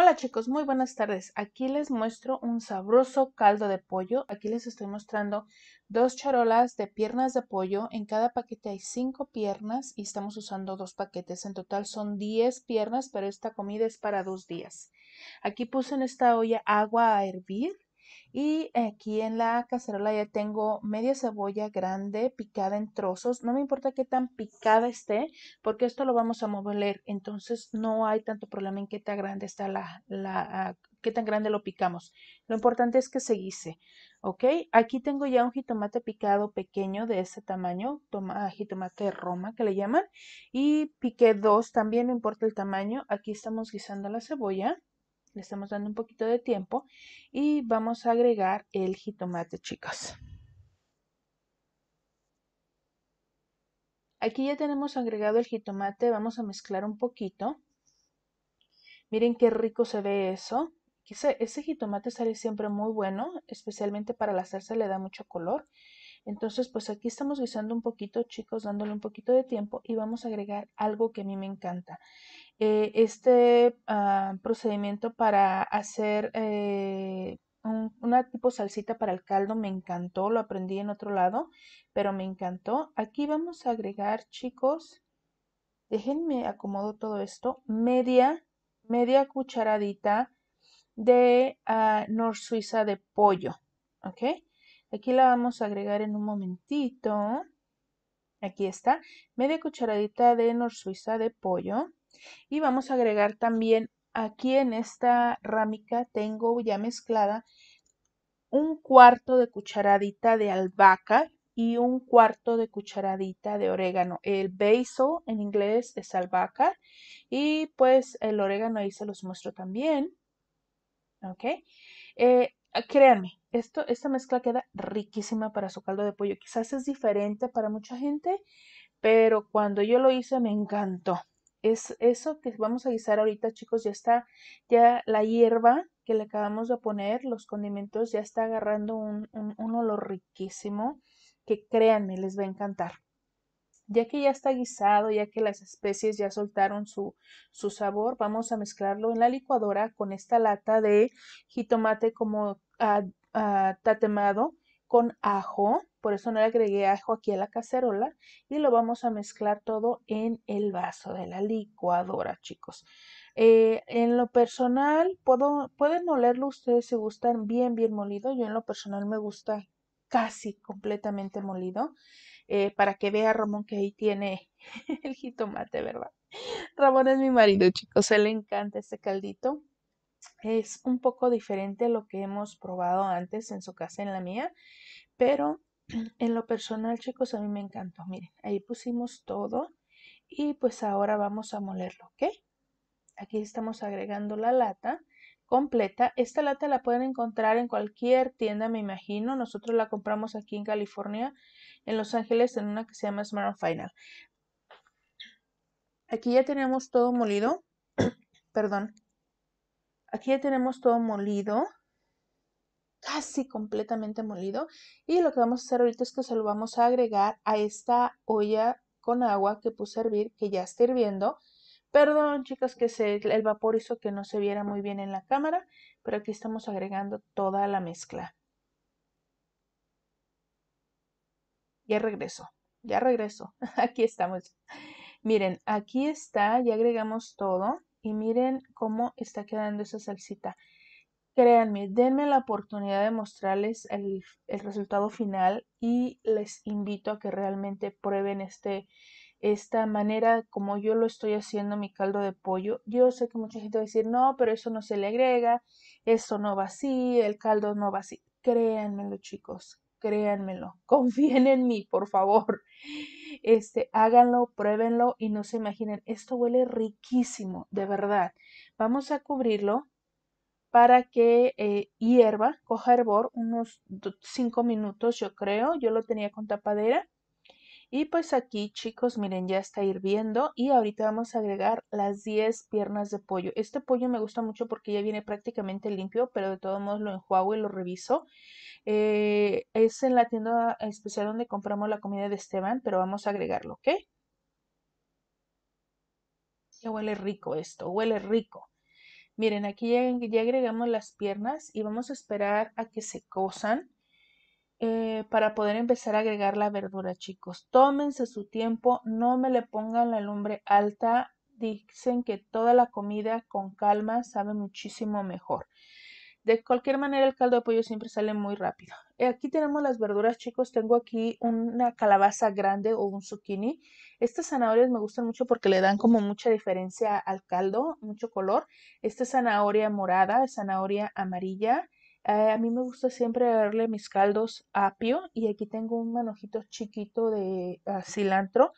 Hola chicos, muy buenas tardes. Aquí les muestro un sabroso caldo de pollo. Aquí les estoy mostrando dos charolas de piernas de pollo. En cada paquete hay cinco piernas y estamos usando dos paquetes. En total son 10 piernas, pero esta comida es para dos días. Aquí puse en esta olla agua a hervir y aquí en la cacerola ya tengo media cebolla grande picada en trozos. No me importa qué tan picada esté, porque esto lo vamos a moler. Entonces no hay tanto problema en qué tan grande está la, qué tan grande lo picamos. Lo importante es que se guise. ¿Ok? Aquí tengo ya un jitomate picado pequeño de ese tamaño, toma, ah, jitomate roma que le llaman. Y piqué dos, también no importa el tamaño. Aquí estamos guisando la cebolla. Le estamos dando un poquito de tiempo y vamos a agregar el jitomate, chicos. Aquí ya tenemos agregado el jitomate, vamos a mezclar un poquito. Miren qué rico se ve eso. Ese, ese jitomate sale siempre muy bueno, especialmente para la salsa le da mucho color. Entonces, pues aquí estamos guisando un poquito, chicos, dándole un poquito de tiempo y vamos a agregar algo que a mí me encanta. Eh, este ah, procedimiento para hacer eh, una tipo salsita para el caldo me encantó, lo aprendí en otro lado, pero me encantó. Aquí vamos a agregar, chicos, déjenme acomodo todo esto, media, media cucharadita de ah, Nor Suiza de pollo, ¿ok? Aquí la vamos a agregar en un momentito. Aquí está, media cucharadita de Nor Suiza de pollo. Y vamos a agregar también aquí en esta rámica tengo ya mezclada un cuarto de cucharadita de albahaca y un cuarto de cucharadita de orégano. El basil en inglés es albahaca y pues el orégano ahí se los muestro también. ¿Ok? Eh, créanme, esto, esta mezcla queda riquísima para su caldo de pollo. Quizás es diferente para mucha gente, pero cuando yo lo hice me encantó. Es eso que vamos a guisar ahorita, chicos, ya está, ya la hierba que le acabamos de poner, los condimentos, ya está agarrando un, olor riquísimo que créanme, les va a encantar. Ya que ya está guisado, ya que las especies ya soltaron su, sabor, vamos a mezclarlo en la licuadora con esta lata de jitomate como tatemado con ajo, por eso no le agregué ajo aquí a la cacerola y lo vamos a mezclar todo en el vaso de la licuadora, chicos. Eh, en lo personal, puedo, pueden molerlo ustedes si gustan bien, bien molido. Yo en lo personal me gusta casi completamente molido eh, para que vea Ramón que ahí tiene el jitomate, ¿verdad? Ramón es mi marido, chicos, Se le encanta este caldito es un poco diferente a lo que hemos probado antes en su casa, en la mía, pero en lo personal, chicos, a mí me encantó. Miren, ahí pusimos todo y pues ahora vamos a molerlo, ¿ok? Aquí estamos agregando la lata completa. Esta lata la pueden encontrar en cualquier tienda, me imagino. Nosotros la compramos aquí en California, en Los Ángeles, en una que se llama Smart Final. Aquí ya tenemos todo molido. Perdón. Aquí ya tenemos todo molido, casi completamente molido. Y lo que vamos a hacer ahorita es que se lo vamos a agregar a esta olla con agua que puse a hervir, que ya está hirviendo. Perdón, chicas, que el vapor hizo que no se viera muy bien en la cámara, pero aquí estamos agregando toda la mezcla. Ya regreso, ya regreso. Aquí estamos. Miren, aquí está, ya agregamos todo y miren cómo está quedando esa salsita. Créanme, denme la oportunidad de mostrarles el, resultado final y les invito a que realmente prueben este, esta manera como yo lo estoy haciendo mi caldo de pollo. Yo sé que mucha gente va a decir, no, pero eso no se le agrega, eso no va así, el caldo no va así. Créanmelo chicos, créanmelo, confíen en mí, por favor. Este, háganlo, pruébenlo y no se imaginen, esto huele riquísimo, de verdad. Vamos a cubrirlo para que eh, hierva, coja hervor, unos 5 minutos yo creo, yo lo tenía con tapadera. Y pues aquí chicos, miren, ya está hirviendo y ahorita vamos a agregar las 10 piernas de pollo. Este pollo me gusta mucho porque ya viene prácticamente limpio, pero de todos modos lo enjuago y lo reviso. Eh, es en la tienda especial donde compramos la comida de Esteban, pero vamos a agregarlo, ¿ok? huele rico esto, huele rico. Miren, aquí ya, agregamos las piernas y vamos a esperar a que se cosan eh, para poder empezar a agregar la verdura, chicos. Tómense su tiempo, no me le pongan la lumbre alta. Dicen que toda la comida con calma sabe muchísimo mejor. De cualquier manera, el caldo de pollo siempre sale muy rápido. Eh, aquí tenemos las verduras, chicos. Tengo aquí una calabaza grande o un zucchini. Estas zanahorias me gustan mucho porque le dan como mucha diferencia al caldo, mucho color. Esta zanahoria morada, zanahoria amarilla. Eh, a mí me gusta siempre darle mis caldos apio y aquí tengo un manojito chiquito de ah, cilantro.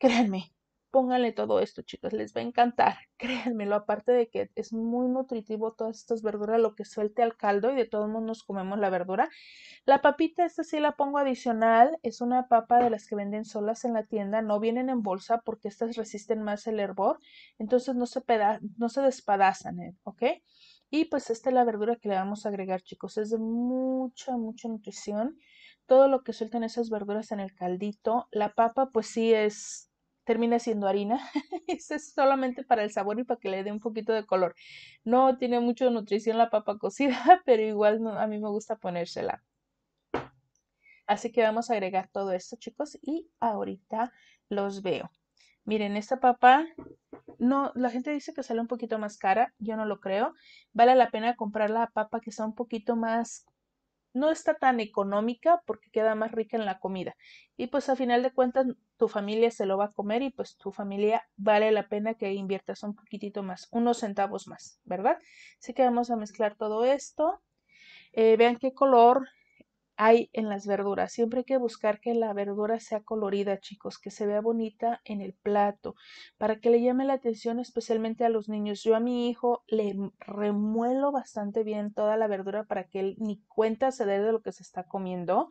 Créanme, Pónganle todo esto, chicos, les va a encantar. Créanmelo, aparte de que es muy nutritivo todas estas verduras, lo que suelte al caldo y de todos modos nos comemos la verdura. La papita, esta sí la pongo adicional, es una papa de las que venden solas en la tienda, no vienen en bolsa porque estas resisten más el hervor, entonces no se, peda no se despadazan, eh, ¿ok? Y pues esta es la verdura que le vamos a agregar, chicos. Es de mucha, mucha nutrición. Todo lo que sueltan esas verduras en el caldito. La papa, pues sí es termina siendo harina. Eso es solamente para el sabor y para que le dé un poquito de color. No tiene mucho nutrición la papa cocida, pero igual a mí me gusta ponérsela. Así que vamos a agregar todo esto, chicos, y ahorita los veo. Miren, esta papa, no, la gente dice que sale un poquito más cara, yo no lo creo. Vale la pena comprar la papa que sea un poquito más no está tan económica porque queda más rica en la comida. Y pues a final de cuentas tu familia se lo va a comer y pues tu familia vale la pena que inviertas un poquitito más, unos centavos más, ¿verdad? Así que vamos a mezclar todo esto. Eh, vean qué color hay en las verduras. Siempre hay que buscar que la verdura sea colorida, chicos, que se vea bonita en el plato, para que le llame la atención especialmente a los niños. Yo a mi hijo le remuelo bastante bien toda la verdura para que él ni cuenta se dé de lo que se está comiendo,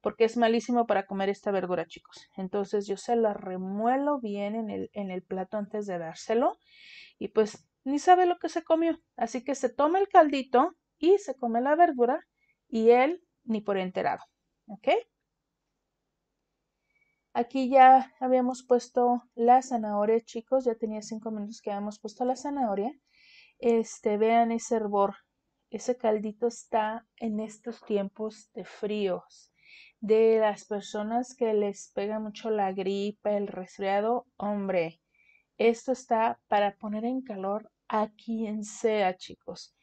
porque es malísimo para comer esta verdura, chicos. Entonces yo se la remuelo bien en el, en el plato antes de dárselo y pues ni sabe lo que se comió. Así que se toma el caldito y se come la verdura y él ni por enterado. ¿Ok? Aquí ya habíamos puesto la zanahoria, chicos. Ya tenía cinco minutos que habíamos puesto la zanahoria. Este, vean ese hervor. Ese caldito está en estos tiempos de fríos. De las personas que les pega mucho la gripe, el resfriado, hombre, esto está para poner en calor a quien sea, chicos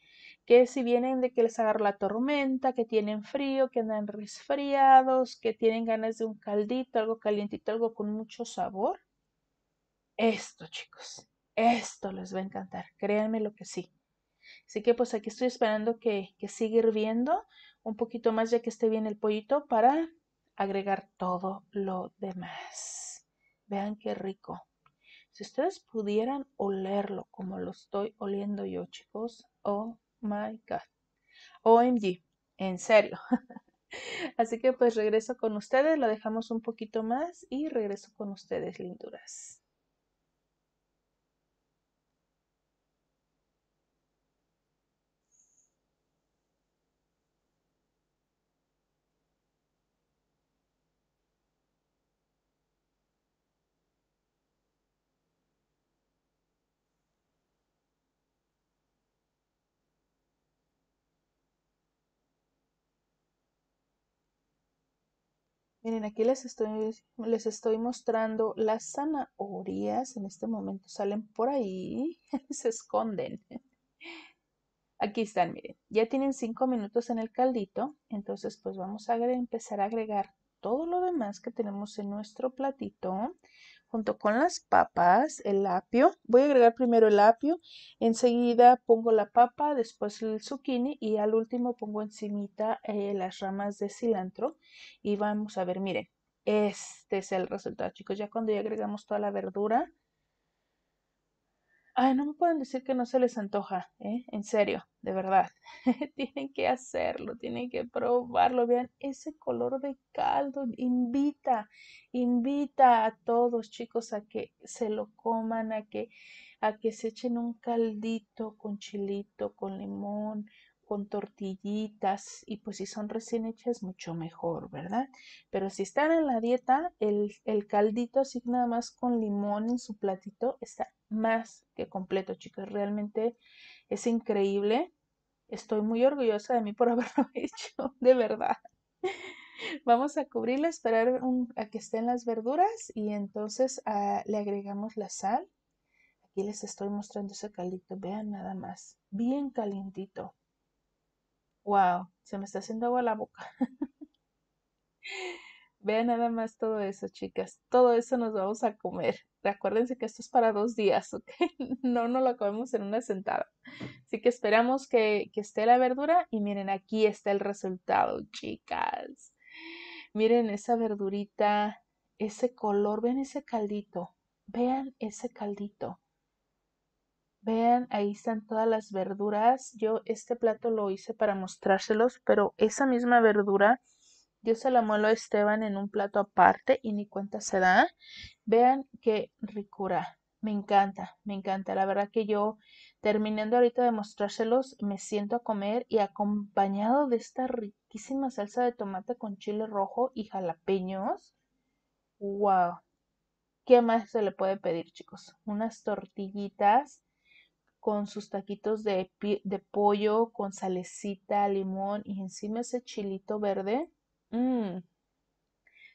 que si vienen de que les agarra la tormenta, que tienen frío, que andan resfriados, que tienen ganas de un caldito, algo calientito, algo con mucho sabor. Esto, chicos, esto les va a encantar, créanme lo que sí. Así que pues aquí estoy esperando que, que siga hirviendo un poquito más ya que esté bien el pollito para agregar todo lo demás. Vean qué rico. Si ustedes pudieran olerlo como lo estoy oliendo yo, chicos, oh my God. OMG, en serio. Así que pues regreso con ustedes, lo dejamos un poquito más y regreso con ustedes, linduras. Miren, aquí les estoy, les estoy mostrando las zanahorias. En este momento salen por ahí, se esconden. Aquí están, miren. Ya tienen cinco minutos en el caldito. Entonces, pues vamos a empezar a agregar todo lo demás que tenemos en nuestro platito junto con las papas, el apio. Voy a agregar primero el apio, enseguida pongo la papa, después el zucchini y al último pongo encimita eh, las ramas de cilantro y vamos a ver, miren, este es el resultado chicos, ya cuando ya agregamos toda la verdura, Ay, no me pueden decir que no se les antoja, ¿eh? En serio, de verdad. tienen que hacerlo, tienen que probarlo. Vean, ese color de caldo invita, invita a todos, chicos, a que se lo coman, a que, a que se echen un caldito con chilito, con limón, con tortillitas y pues si son recién hechas mucho mejor, ¿verdad? Pero si están en la dieta, el, caldito así nada más con limón en su platito está más que completo, chicos. Realmente es increíble. Estoy muy orgullosa de mí por haberlo hecho, de verdad. Vamos a cubrirlo, esperar a que estén las verduras y entonces ah, le agregamos la sal. Aquí les estoy mostrando ese caldito, vean nada más, bien calientito. Wow, se me está haciendo agua la boca. Vean nada más todo eso, chicas. Todo eso nos vamos a comer. Acuérdense que esto es para dos días, ¿ok? No, no lo comemos en una sentada. Así que esperamos que, que esté la verdura y miren, aquí está el resultado, chicas. Miren esa verdurita, ese color, vean ese caldito, vean ese caldito. Vean, ahí están todas las verduras. Yo este plato lo hice para mostrárselos, pero esa misma verdura yo se la muelo a Esteban en un plato aparte y ni cuenta se da. Vean qué ricura. Me encanta, me encanta. La verdad que yo, terminando ahorita de mostrárselos, me siento a comer y acompañado de esta riquísima salsa de tomate con chile rojo y jalapeños. ¡Wow! ¿Qué más se le puede pedir, chicos? Unas tortillitas con sus taquitos de, de pollo, con salecita, limón y encima ese chilito verde. Mm.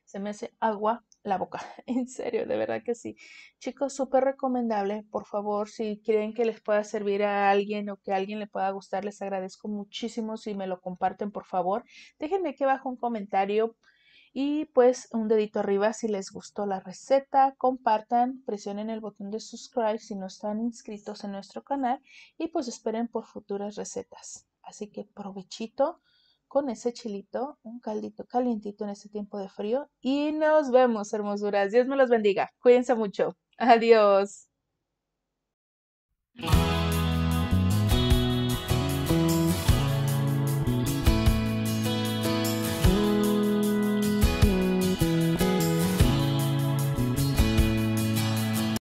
se me hace agua la boca. En serio, de verdad que sí. Chicos, súper recomendable. Por favor, si creen que les pueda servir a alguien o que a alguien le pueda gustar, les agradezco muchísimo si me lo comparten, por favor. Déjenme aquí abajo un comentario y pues un dedito arriba si les gustó la receta, compartan, presionen el botón de subscribe si no están inscritos en nuestro canal y pues esperen por futuras recetas. Así que provechito con ese chilito, un caldito calientito en este tiempo de frío y nos vemos hermosuras. Dios me los bendiga. Cuídense mucho. Adiós.